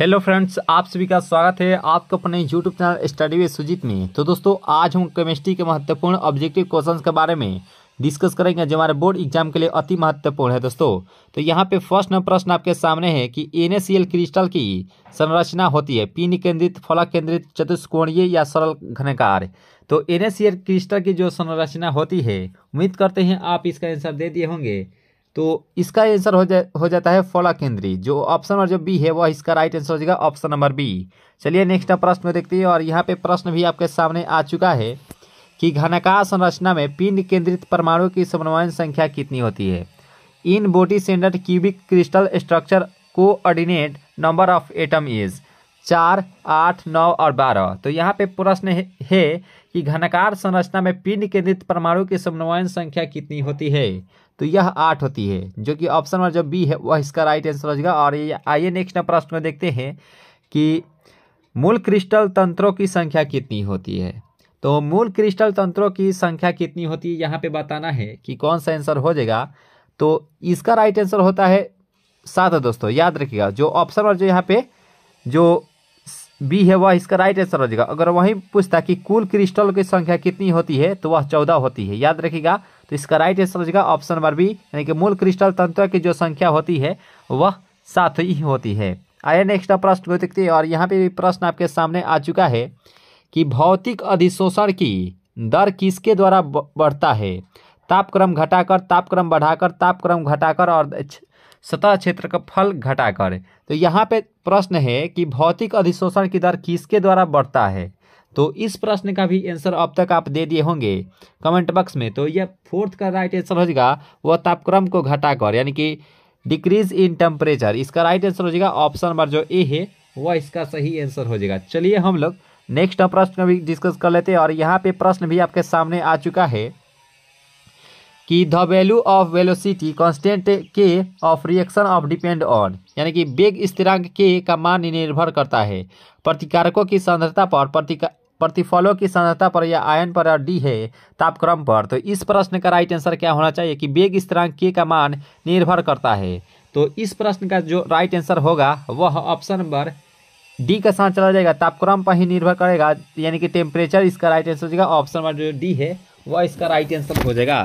hello friends आप सभी का स्वागत है आपको अपने YouTube channel study with Sujit में तो दोस्तों आज हम केमिस्ट्री के महत्वपूर्ण ऑब्जेक्टिव क्वेश्चंस के बारे में डिस्कस करेंगे जो हमारे बोर्ड एग्जाम के लिए अति महत्वपूर्ण है दोस्तों तो यहाँ पे फर्स्ट नंबर प्रश्न आपके सामने है कि एन क्रिस्टल की संरचना होती है पिन केंद्रित फलक केंद्रित चतुष्कोणीय या सरल घनकार तो एन क्रिस्टल की जो संरचना होती है उम्मीद करते हैं आप इसका आंसर दे दिए होंगे तो इसका आंसर हो जा हो जाता है फला केंद्रीय जो ऑप्शन नंबर जो बी है वह इसका राइट आंसर हो जाएगा ऑप्शन नंबर बी चलिए नेक्स्ट प्रश्न देखते हैं और यहाँ पे प्रश्न भी आपके सामने आ चुका है कि घनाकार संरचना में पिंड केंद्रित परमाणु की समन्वयन संख्या कितनी होती है in body centre cubic crystal structure coordinate number of atom is चार आठ नौ और बारह तो यहाँ पे प्रश्न है कि घनाकार संरचना में पिंड केंद्रित परमाणु की समन्वयन संख्या कितनी होती है तो यह आठ होती है जो कि ऑप्शन नंबर जो बी है वह इसका राइट आंसर हो जाएगा और ये आइए नेक्स्ट प्रश्न में देखते हैं कि मूल क्रिस्टल तंत्रों की संख्या कितनी होती है तो मूल क्रिस्टल तंत्रों की संख्या कितनी होती है यहाँ पे बताना है कि कौन सा आंसर हो जाएगा तो इसका राइट आंसर होता है सात दोस्तों याद रखिएगा जो ऑप्शन और जो यहाँ पे जो बी है वह इसका राइट आंसर हो जाएगा अगर वहीं पूछता कि कुल क्रिस्टल की संख्या कितनी होती है तो वह चौदह होती है याद रखिएगा तो इसका राइट आंसर हो जाएगा ऑप्शन नंबर बी यानी कि मूल क्रिस्टल तंत्र की जो संख्या होती है वह सात ही होती है आइए नेक्स्ट प्रश्न हो देखते हैं और यहाँ पे भी प्रश्न आपके सामने आ चुका है कि भौतिक अधिशोषण की दर किसके द्वारा बढ़ता है तापक्रम घटाकर तापक्रम बढ़ाकर तापक्रम घटाकर और सतह क्षेत्र का फल घटाकर तो यहाँ पे प्रश्न है कि भौतिक अधिशोषण की दर किसके द्वारा बढ़ता है तो इस प्रश्न का भी आंसर अब तक आप दे दिए होंगे कमेंट बॉक्स में तो यह फोर्थ का राइट आंसर हो जाएगा वह तापक्रम को घटाकर यानी कि डिक्रीज इन टेम्परेचर इसका राइट आंसर हो जाएगा ऑप्शन नंबर जो ए है वह इसका सही आंसर हो जाएगा चलिए हम लोग नेक्स्ट प्रश्न भी डिस्कस कर लेते हैं और यहाँ पे प्रश्न भी आपके सामने आ चुका है कि the value of velocity constant k of reaction of depend on यानी कि वेग स्थिरांक के का मान निर्भर करता है प्रतिकारकों की सांद्रता पर प्रतिका प्रतिफलों की सांद्रता पर या आयन पर डी है तापक्रम पर तो इस प्रश्न का राइट आंसर क्या होना चाहिए कि वेग स्थिरांक के का मान निर्भर करता है तो इस प्रश्न का जो राइट आंसर होगा वह ऑप्शन नंबर डी का साथ चला जाएगा तापक्रम पर ही निर्भर करेगा यानी कि टेम्परेचर इसका राइट आंसर हो जाएगा ऑप्शन नंबर जो डी है वह इसका राइट आंसर हो जाएगा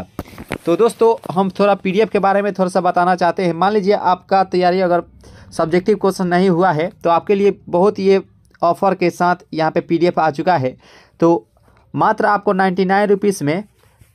तो दोस्तों हम थोड़ा पी के बारे में थोड़ा सा बताना चाहते हैं मान लीजिए आपका तैयारी अगर सब्जेक्टिव क्वेश्चन नहीं हुआ है तो आपके लिए बहुत ये ऑफर के साथ यहाँ पे पीडीएफ आ चुका है तो मात्र आपको नाइन्टी नाइन रुपीज़ में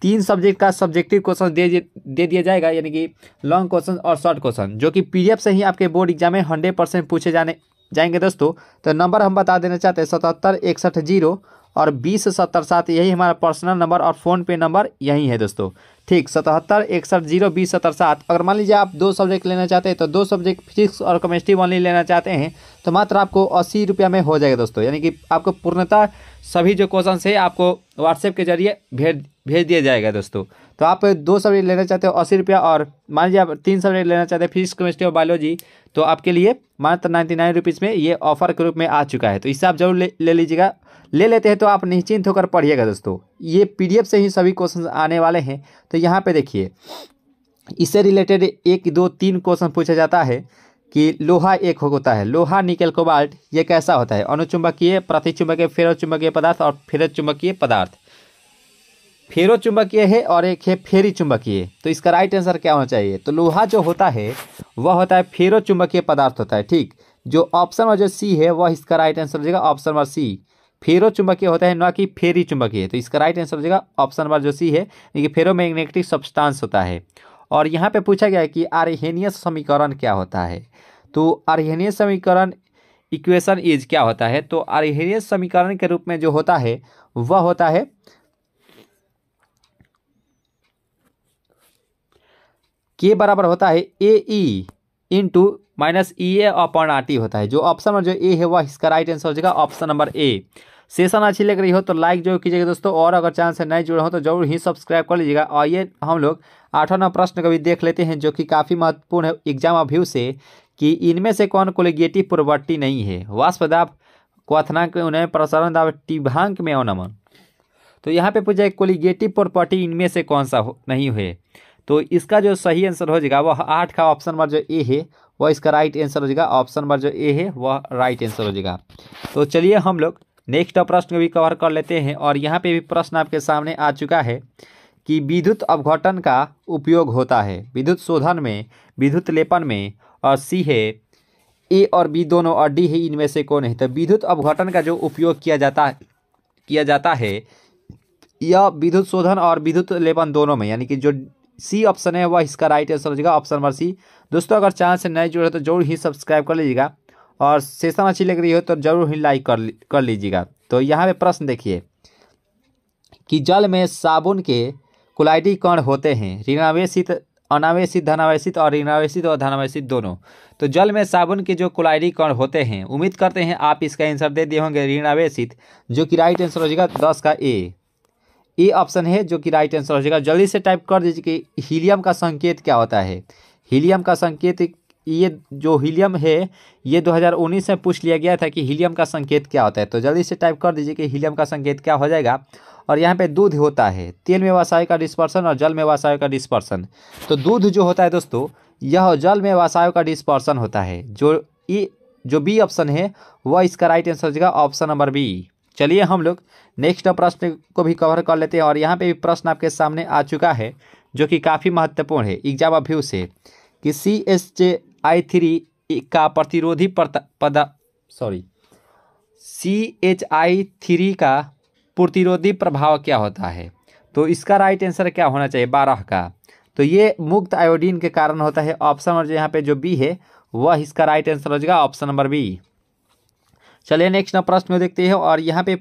तीन सब्जेक्ट का सब्जेक्टिव क्वेश्चन दे दे दिया जाएगा यानी कि लॉन्ग क्वेश्चन और शॉर्ट क्वेश्चन जो कि पीडीएफ से ही आपके बोर्ड एग्जाम में हंड्रेड परसेंट पूछे जाने जाएंगे दोस्तों तो नंबर हम बता देना चाहते हैं सतहत्तर इकसठ जीरो और बीस सत्तर सात यही हमारा पर्सनल नंबर और फ़ोनपे नंबर यही है दोस्तों ठीक सतहत्तर इकसठ जीरो बीस सत्तर सात अगर मान लीजिए आप दो सब्जेक्ट लेना चाहते हैं तो दो सब्जेक्ट फिजिक्स और केमिस्ट्री ओनली लेना चाहते हैं तो मात्र आपको अस्सी रुपया में हो जाएगा दोस्तों यानी कि आपको पूर्णतः सभी जो क्वेश्चन है आपको व्हाट्सएप के जरिए भेज भेज दिया जाएगा दोस्तों तो आप दो सब्जेक्ट लेना चाहते हो अस्सी रुपया और मान लीजिए आप तीन सब्जेक्ट लेना चाहते हैं फिजिक्स केमिस्ट्री और बायोलॉजी तो आपके लिए मात्र नाइन्टी नाइन रुपीज़ में ये ऑफर के रूप में आ चुका है तो इससे आप जरूर ले, ले लीजिएगा ले लेते हैं तो आप निश्चिंत होकर पढ़िएगा दोस्तों ये एफ से ही सभी क्वेश्चन आने वाले हैं तो यहाँ पर देखिए इससे रिलेटेड एक दो तीन क्वेश्चन पूछा जाता है कि लोहा एक होता है लोहा निकल कोबाल्ट ये कैसा होता है अनुचुंबकीय प्रतिचुंबकीय फेरोचुंबकीय पदार्थ और फेरोचुंबकीय पदार्थ फेरो चुंबकीय है और एक है फेरी चुंबकीय तो इसका राइट आंसर क्या होना चाहिए तो लोहा जो होता है वह होता है फेरो चुंबकीय पदार्थ होता है ठीक जो ऑप्शन और जो सी है वह इसका राइट आंसर हो जाएगा ऑप्शन नंबर सी फेरो चुंबकीय होता है ना कि फेरी चुंबकीय तो इसका राइट आंसर हो जाएगा ऑप्शन नंबर जो सी है देखिए फेरो मैग्नेटिक सब्सटांस होता है और यहाँ पर पूछा गया है कि आर्हेनियस समीकरण क्या होता है तो आर्हेनियस समीकरण इक्वेशन इज क्या होता है तो आर्हेनियस समीकरण के रूप में जो होता है वह होता है के बराबर होता है A E into minus E A upon R T होता है जो ऑप्शन नंबर जो ए है वह इसका राइट आंसर हो जाएगा ऑप्शन नंबर ए सेशन अच्छी लग रही हो तो लाइक जरूर कीजिएगा दोस्तों और अगर चैनल से नए जुड़े हो तो जरूर ही सब्सक्राइब कर लीजिएगा और ये हम लोग आठवां नौ प्रश्न कभी देख लेते हैं जो कि काफ़ी महत्वपूर्ण है एग्जाम अभ्यू से कि इनमें से कौन कोलिगेटिव पूर्ववर्ती नहीं है वाष्पदाप क्वथनांक उन्हें प्रसारण दाप टिभांक में अवनमन तो यहाँ पे पूछा कोलिगेटिव प्रॉपर्टी इनमें से कौन सा हो, नहीं हुए तो इसका जो सही आंसर हो जाएगा वह आठ का ऑप्शन नंबर जो ए है वह इसका राइट आंसर हो जाएगा ऑप्शन नंबर जो ए है वह राइट आंसर हो जाएगा तो चलिए हम लोग नेक्स्ट प्रश्न को भी कवर कर लेते हैं और यहाँ पे भी प्रश्न आपके सामने आ चुका है कि विद्युत अवघटन का उपयोग होता है विद्युत शोधन में विद्युत लेपन में और सी है ए और बी दोनों और डी है इनमें से कौन है तो विद्युत अवघटन का जो उपयोग किया जाता किया जाता है यह विद्युत शोधन और विद्युत लेपन दोनों में यानी कि जो सी ऑप्शन है वह इसका राइट आंसर हो जाएगा ऑप्शन नंबर सी दोस्तों अगर चैनल से नए जुड़े तो जरूर ही सब्सक्राइब कर लीजिएगा और सेशन अच्छी लग रही हो तो जरूर ही लाइक कर कर लीजिएगा तो यहाँ पे प्रश्न देखिए कि जल में साबुन के कुलाइडी कण होते हैं ऋणावेशित अनावेशित धनावेशित और ऋणावेशित और धनावेशित दोनों तो जल में साबुन के जो कुलाइडी कण होते हैं उम्मीद करते हैं आप इसका आंसर दे दिए होंगे ऋणावेशित जो कि राइट आंसर हो जाएगा दस का ए ए ऑप्शन है जो कि राइट आंसर हो जाएगा जल्दी से टाइप कर दीजिए कि हीलियम का संकेत क्या होता है हीलियम का संकेत ये जो हीलियम है ये 2019 में पूछ लिया गया था कि हीलियम का संकेत क्या होता है तो जल्दी से टाइप कर दीजिए कि हीलियम का संकेत क्या हो जाएगा और यहाँ पे दूध होता है तेल में वासाय का डिस्पर्सन और जल में वासाय का डिस्पर्सन तो दूध जो होता है दोस्तों यह जल में वसायु का डिस्पर्सन होता है जो ई जो बी ऑप्शन है वह इसका राइट आंसर हो जाएगा ऑप्शन नंबर बी चलिए हम लोग नेक्स्ट प्रश्न को भी कवर कर लेते हैं और यहाँ पे भी प्रश्न आपके सामने आ चुका है जो कि काफ़ी महत्वपूर्ण है एग्जाम अभ्यू से कि सी एस जे आई थ्री का प्रतिरोधी पदा sorry C H I three का प्रतिरोधी प्रभाव क्या होता है तो इसका राइट आंसर क्या होना चाहिए बारह का तो ये मुक्त आयोडीन के कारण होता है ऑप्शन और यहाँ पे जो बी है वह इसका राइट आंसर हो जाएगा ऑप्शन नंबर बी चलिए नेक्स्ट प्रश्न में देखते हैं और यहाँ पे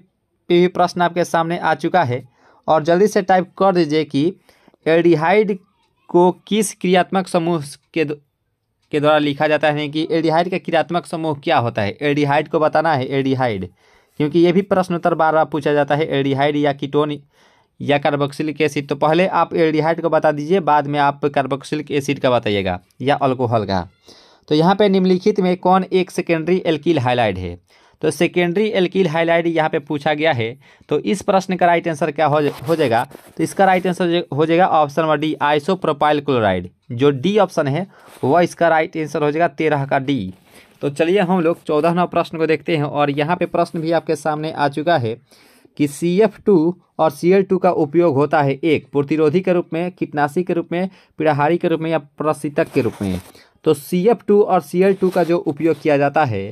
भी प्रश्न आपके सामने आ चुका है और जल्दी से टाइप कर दीजिए कि एडिहाइड को किस क्रियात्मक समूह के के द्वारा लिखा जाता है कि एडिहाइड का क्रियात्मक समूह क्या होता है एडिहाइड को बताना है एडिहाइड क्योंकि ये भी प्रश्न उत्तर बार बार पूछा जाता है एडिहाइड या कीटोन या कार्बोक्सिलिक एसिड तो पहले आप एडिहाइड को बता दीजिए बाद में आप कार्बोक्सिलिक एसिड का बताइएगा या अल्कोहल का तो यहाँ पे निम्नलिखित में कौन एक सेकेंडरी एल्किल हाइलाइड है तो सेकेंडरी एल्किल हाइलाइड यहाँ पे पूछा गया है तो इस प्रश्न का राइट आंसर क्या हो, हो जाएगा तो इसका राइट आंसर हो जाएगा option number D isopropyl chloride जो डी ऑप्शन है वह इसका राइट आंसर हो जाएगा तेरह का डी तो चलिए हम लोग चौदह नौ प्रश्न को देखते हैं और यहाँ पे प्रश्न भी आपके सामने आ चुका है कि सी एफ टू और सी एल टू का उपयोग होता है एक प्रतिरोधी के रूप में कीटनाशी के रूप में पिड़ाहारी के रूप में या प्रशीतक के रूप में तो सी एफ टू और सी एल टू का जो उपयोग किया जाता है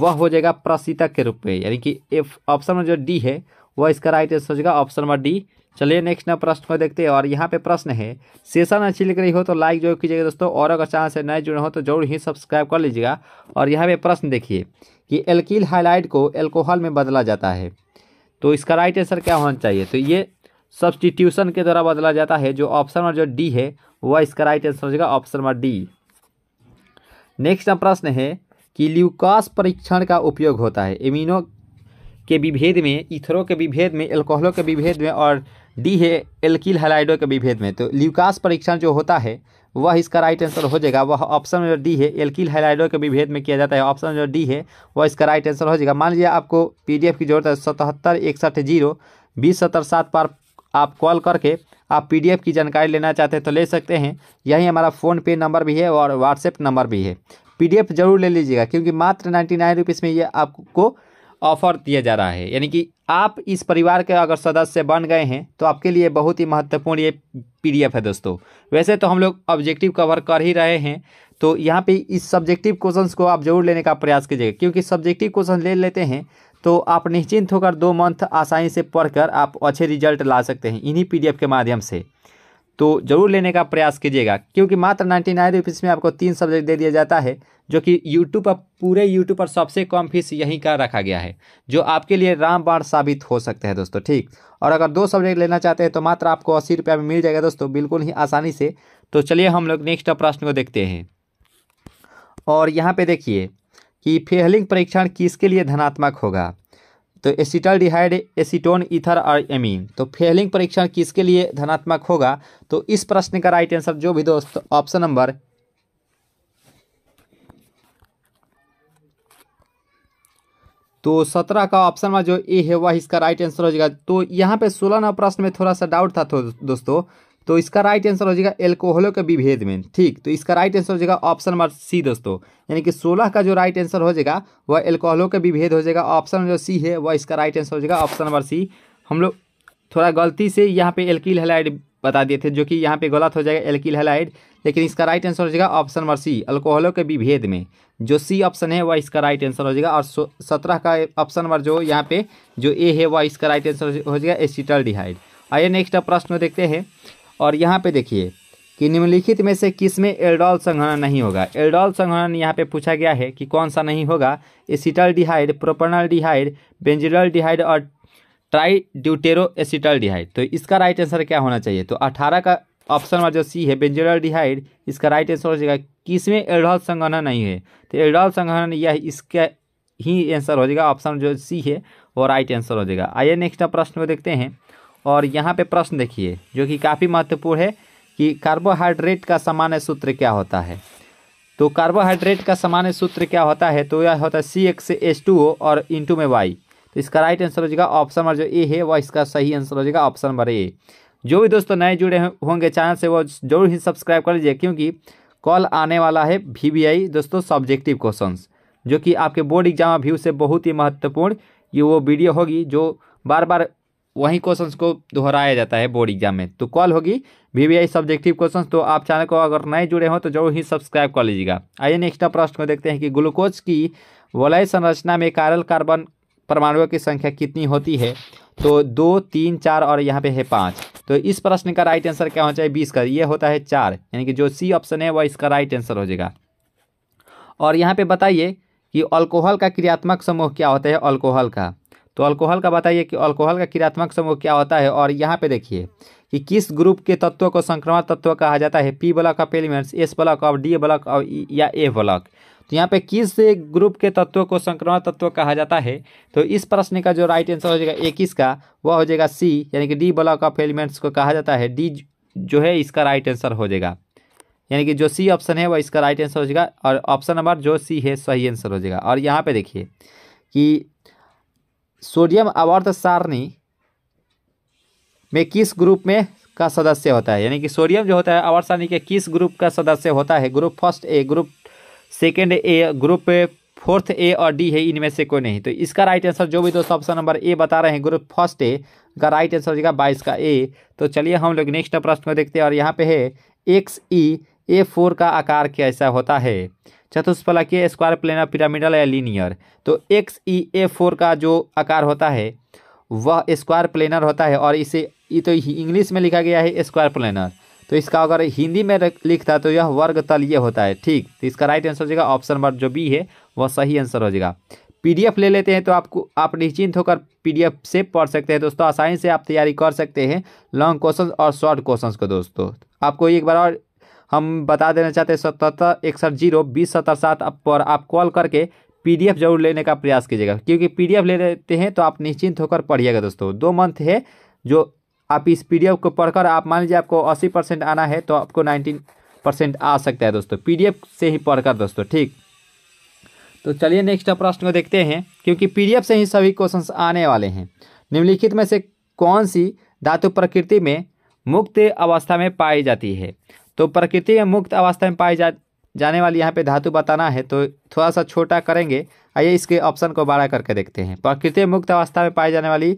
वह हो जाएगा प्रसिता के रूप में यानी कि एफ ऑप्शन में जो डी है वह इसका राइट आंसर हो जाएगा ऑप्शन नंबर डी चलिए नेक्स्ट नंबर प्रश्न को देखते हैं और यहाँ पे प्रश्न है सेशन अच्छी लग रही हो तो लाइक जरूर कीजिएगा दोस्तों और अगर चैनल से नए जुड़े हो तो जरूर ही सब्सक्राइब कर लीजिएगा और यहाँ पे प्रश्न देखिए कि एल्किल हाइलाइट को एल्कोहल में बदला जाता है तो इसका राइट आंसर क्या होना चाहिए तो ये सब्सटीट्यूशन के द्वारा बदला जाता है जो ऑप्शन नंबर जो डी है वह इसका राइट आंसर हो जाएगा option number D next number प्रश्न है कि ल्यूकास परीक्षण का उपयोग होता है इमिनो के विभेद में इथरों के विभेद में एल्कोहलों के विभेद में और डी है एल्किल हेलाइडो के विभेद में तो ल्यूकास परीक्षण जो होता है वह इसका राइट आंसर हो जाएगा वह ऑप्शन नंबर डी है एल्किल हेलाइडो के विभेद में किया जाता है ऑप्शन नंबर डी है वह इसका राइट आंसर हो जाएगा मान लीजिए आपको पी की जरूरत है सतहत्तर इकसठ जीरो बीस सत्तर सात पर आप कॉल करके आप पी की जानकारी लेना चाहते हैं तो ले सकते हैं यही हमारा फ़ोनपे नंबर भी है और व्हाट्सएप नंबर भी है पीडीएफ जरूर ले लीजिएगा क्योंकि मात्र नाइन्टी नाइन रुपीज़ में ये आपको ऑफर दिया जा रहा है यानी कि आप इस परिवार के अगर सदस्य बन गए हैं तो आपके लिए बहुत ही महत्वपूर्ण ये पी है दोस्तों वैसे तो हम लोग ऑब्जेक्टिव कवर कर ही रहे हैं तो यहाँ पे इस सब्जेक्टिव क्वेश्चंस को आप जरूर लेने का प्रयास कीजिएगा क्योंकि सब्जेक्टिव क्वेश्चन ले लेते हैं तो आप निश्चिंत होकर दो मंथ आसानी से पढ़कर आप अच्छे रिजल्ट ला सकते हैं इन्हीं पीडीएफ के माध्यम से तो ज़रूर लेने का प्रयास कीजिएगा क्योंकि मात्र नाइन्टी नाइन रुपीज़ में आपको तीन सब्जेक्ट दे दिया जाता है जो कि यूट्यूब पर पूरे यूट्यूब पर सबसे कम फीस यहीं का रखा गया है जो आपके लिए रामबाण साबित हो सकते हैं दोस्तों ठीक और अगर दो सब्जेक्ट लेना चाहते हैं तो मात्र आपको अस्सी रुपया में मिल जाएगा दोस्तों बिल्कुल ही आसानी से तो चलिए हम लोग नेक्स्ट प्रश्न को देखते हैं और यहाँ पर देखिए कि फेहलिंग परीक्षण किसके लिए धनात्मक होगा तो एसिटल डिहाइड एसीटोन इथर और एमीन तो फेलिंग परीक्षण किसके लिए धनात्मक होगा तो इस प्रश्न का राइट आंसर जो भी दोस्त ऑप्शन नंबर तो सत्रह का ऑप्शन में जो ए है वह इसका राइट आंसर हो जाएगा तो यहाँ पे सोलह नंबर प्रश्न में थोड़ा सा डाउट था तो दोस्तों तो इसका राइट आंसर हो जाएगा एल्कोहलों के विभेद में ठीक तो इसका राइट आंसर हो जाएगा ऑप्शन नंबर सी दोस्तों यानी कि सोलह का जो राइट आंसर हो जाएगा वह एल्कोहलों के विभेद हो जाएगा ऑप्शन जो सी है वह इसका राइट आंसर हो जाएगा ऑप्शन नंबर सी हम लोग थोड़ा गलती से यहाँ पे एल्किल हेलाइड बता दिए थे जो कि यहाँ पे गलत हो जाएगा एल्किल हेलाइड लेकिन इसका राइट आंसर हो जाएगा ऑप्शन नंबर सी अल्कोहलों के विभेद में जो सी ऑप्शन है वह इसका राइट आंसर हो जाएगा और सत्रह का ऑप्शन नंबर जो यहाँ पे जो ए है वह इसका राइट आंसर हो जाएगा एसिटल डिहाइड आइए नेक्स्ट प्रश्न देखते हैं और यहाँ पे देखिए कि निम्नलिखित में से किस में एल्डोल संघनन नहीं होगा एल्डोल संघनन यहाँ पे पूछा गया है कि कौन सा नहीं होगा एसिटल डिहाइड प्रोपनल डिहाइड बेंजिडल डिहाइड और ट्राई ड्यूटेरो एसिटल डिहाइड तो इसका राइट आंसर क्या होना चाहिए तो अठारह का ऑप्शन नंबर जो सी है बेंजिडल डिहाइड इसका राइट आंसर हो जाएगा किसमें एल्डोल संघनन नहीं है तो एल्डोल संघनन यह इसका ही आंसर हो जाएगा ऑप्शन जो सी है वो राइट आंसर हो जाएगा आइए नेक्स्ट प्रश्न को देखते हैं और यहाँ पे प्रश्न देखिए जो कि काफ़ी महत्वपूर्ण है कि कार्बोहाइड्रेट का सामान्य सूत्र क्या होता है तो कार्बोहाइड्रेट का सामान्य सूत्र क्या होता है तो यह होता है C X S two O और इंटू में वाई तो इसका राइट आंसर हो जाएगा ऑप्शन नंबर जो ए है वह इसका सही आंसर हो जाएगा ऑप्शन नंबर ए जो भी दोस्तों नए जुड़े होंगे चैनल से वो जरूर ही सब्सक्राइब कर लीजिए क्योंकि कॉल आने वाला है वी दोस्तों सब्जेक्टिव क्वेश्चन जो कि आपके बोर्ड एग्जाम व्यू से बहुत ही महत्वपूर्ण ये वो वीडियो होगी जो बार बार वही क्वेश्चन को दोहराया जाता है बोर्ड एग्जाम में तो कॉल होगी वी सब्जेक्टिव क्वेश्चन तो आप चैनल को अगर नए जुड़े हो तो जरूर ही सब्सक्राइब कर लीजिएगा आइए नेक्स्ट प्रश्न को देखते हैं कि ग्लूकोज की वलय संरचना में कारल कार्बन परमाणुओं की संख्या कितनी होती है तो दो तीन चार और यहाँ पे है पाँच तो इस प्रश्न का राइट आंसर क्या होना चाहिए बीस का ये होता है चार यानी कि जो सी ऑप्शन है वह इसका राइट आंसर हो जाएगा और यहाँ पे बताइए कि अल्कोहल का क्रियात्मक समूह क्या होता है अल्कोहल का तो अल्कोहल का बताइए कि अल्कोहल का क्रियात्मक समूह क्या होता है और यहाँ पे देखिए कि किस ग्रुप के तत्व को संक्रमण तत्व कहा जाता है P block of elements S block of D block और या ए ब्लॉक तो यहाँ पे किस ग्रुप के तत्वों को संक्रमण तत्व कहा जाता है तो इस प्रश्न का जो राइट आंसर हो जाएगा इक्कीस का वह हो जाएगा सी यानी कि डी ब्लॉक ऑफ एलिमेंट्स को कहा जाता है डी जो है इसका राइट आंसर हो जाएगा यानी कि जो सी ऑप्शन है वह इसका राइट आंसर हो जाएगा और ऑप्शन नंबर जो सी है सही आंसर हो जाएगा और यहाँ पे देखिए कि सोडियम आवर्त तो सारणी में किस ग्रुप में का सदस्य होता है यानी कि सोडियम जो होता है अवर्ध सारणी के किस ग्रुप का सदस्य होता है group first A group second A group fourth A और डी है इनमें से कोई नहीं तो इसका राइट आंसर जो भी दोस्तों ऑप्शन नंबर ए बता रहे हैं ग्रुप फर्स्ट ए का राइट आंसर होगा बाईस का ए तो चलिए हम लोग नेक्स्ट प्रश्न को देखते हैं और यहाँ पे है एक्स ई ए फोर का आकार कैसा होता है चतुष्फलक स्क्वायर प्लेनर पिरामिडल या लीनियर तो एक्स ई ए फोर का जो आकार होता है वह स्क्वायर प्लेनर होता है और इसे ये तो इंग्लिश में लिखा गया है स्क्वायर प्लेनर तो इसका अगर हिंदी में लिखता तो यह वर्ग तल ये होता है ठीक तो इसका राइट आंसर हो जाएगा ऑप्शन नंबर जो बी है वह सही आंसर हो जाएगा पीडीएफ ले लेते हैं तो आपको आप निश्चिंत होकर पीडीएफ से पढ़ सकते हैं दोस्तों आसानी से आप तैयारी कर सकते हैं लॉन्ग क्वेश्चन और शॉर्ट क्वेश्चन को दोस्तों आपको एक बार और हम बता देना चाहते हैं सतहत्तर इकसठ जीरो बीस सत्तर सात पर आप कॉल करके पीडीएफ जरूर लेने का प्रयास कीजिएगा क्योंकि पीडीएफ ले लेते हैं तो आप निश्चिंत होकर पढ़िएगा दोस्तों दो मंथ है जो आप इस पीडीएफ को पढ़कर आप मान लीजिए आपको अस्सी परसेंट आना है तो आपको नाइन्टीन परसेंट आ सकता है दोस्तों पीडीएफ से ही पढ़कर दोस्तों ठीक तो चलिए नेक्स्ट प्रश्न को देखते हैं क्योंकि पी से ही सभी क्वेश्चन आने वाले हैं निम्नलिखित में से कौन सी धातु प्रकृति में मुक्त अवस्था में पाई जाती है तो प्रकृति में मुक्त अवस्था में पाई जा जाने वाली यहाँ पे धातु बताना है तो थोड़ा सा छोटा करेंगे आइए इसके ऑप्शन को बड़ा करके देखते हैं प्रकृति मुक्त अवस्था में पाई जाने वाली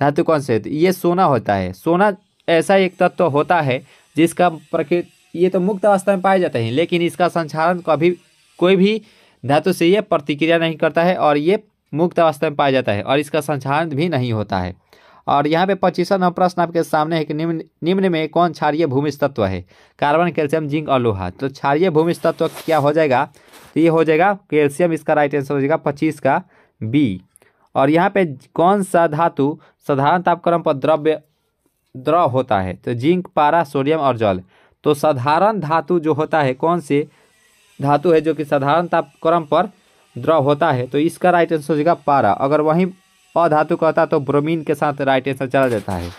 धातु कौन से तो ये सोना होता है सोना ऐसा एक तत्व होता है जिसका प्रकृति ये तो मुक्त अवस्था में पाए जाते हैं लेकिन इसका संचालन कभी कोई भी धातु से ये प्रतिक्रिया नहीं करता है और ये मुक्त अवस्था में पाया जाता है और इसका संचालन भी नहीं होता है और यहाँ पे पच्चीसवा प्रश्न आपके सामने है कि निम्न निम्न में कौन क्षारिय भूमि तत्व है कार्बन कैल्शियम जिंक और लोहा तो क्षारिय भूमि तत्व क्या हो जाएगा तो ये हो जाएगा कैल्शियम इसका राइट आंसर हो जाएगा पच्चीस का बी और यहाँ पे कौन सा धातु साधारण तापक्रम पर द्रव्य द्रव होता है तो जिंक पारा सोडियम और जल तो साधारण धातु जो होता है कौन से धातु है जो कि साधारण तापक्रम पर द्रव होता है तो इसका राइट आंसर हो जाएगा पारा अगर वहीं अधातु कहता है तो ब्रोमीन के साथ राइट आंसर चला जाता है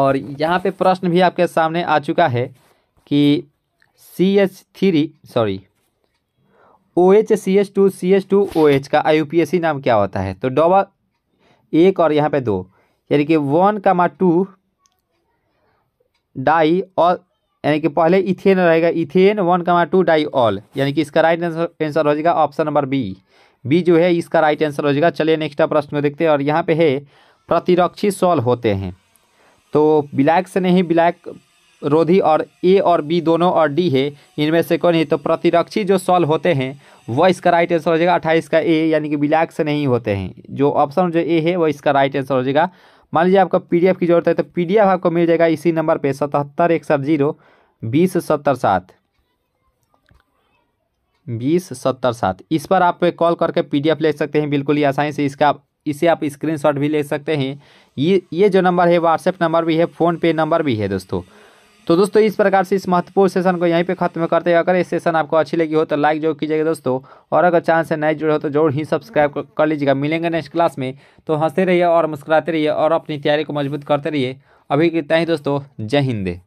और यहाँ पे प्रश्न भी आपके सामने आ चुका है कि C H three sorry O H C H two C H two O H का I U P S C नाम क्या होता है तो डबल एक और यहाँ पे दो यानी कि वन का मा टू डाई और यानी कि पहले इथेन रहेगा इथेन वन का मा टू डाई ऑल यानी कि इसका राइट आंसर हो जाएगा ऑप्शन नंबर बी बी जो है इसका राइट आंसर हो जाएगा चलिए नेक्स्ट प्रश्न को देखते हैं और यहाँ पे है प्रतिरक्षी सॉल होते हैं तो ब्लैक से नहीं ब्लैक रोधी और ए और बी दोनों और डी है इनमें से कौन है तो प्रतिरक्षी जो सॉल्व होते हैं वह इसका राइट आंसर हो जाएगा अट्ठाईस का ए यानी कि ब्लैक से नहीं होते हैं जो ऑप्शन जो ए है वह इसका राइट आंसर हो जाएगा मान लीजिए आपको पी की जरूरत है तो पी आपको मिल जाएगा इसी नंबर पर सतहत्तर एक सौ जीरो बीस सत्तर सात बीस सत्तर सात इस पर आप कॉल करके पीडीएफ ले सकते हैं बिल्कुल ही आसानी से इसका इसे आप स्क्रीनशॉट भी ले सकते हैं ये ये जो नंबर है व्हाट्सएप नंबर भी है फ़ोनपे नंबर भी है दोस्तों तो दोस्तों इस प्रकार से इस महत्वपूर्ण सेशन को यहीं पे खत्म करते हैं अगर ये सेशन आपको अच्छी लगी हो तो लाइक जरूर कीजिएगा दोस्तों और अगर चैनल से नए जुड़े हो तो जरूर ही सब्सक्राइब कर लीजिएगा मिलेंगे नेक्स्ट क्लास में तो हंसते रहिए और मुस्कुराते रहिए और अपनी तैयारी को मजबूत करते रहिए अभी कितना ही दोस्तों जय हिंदे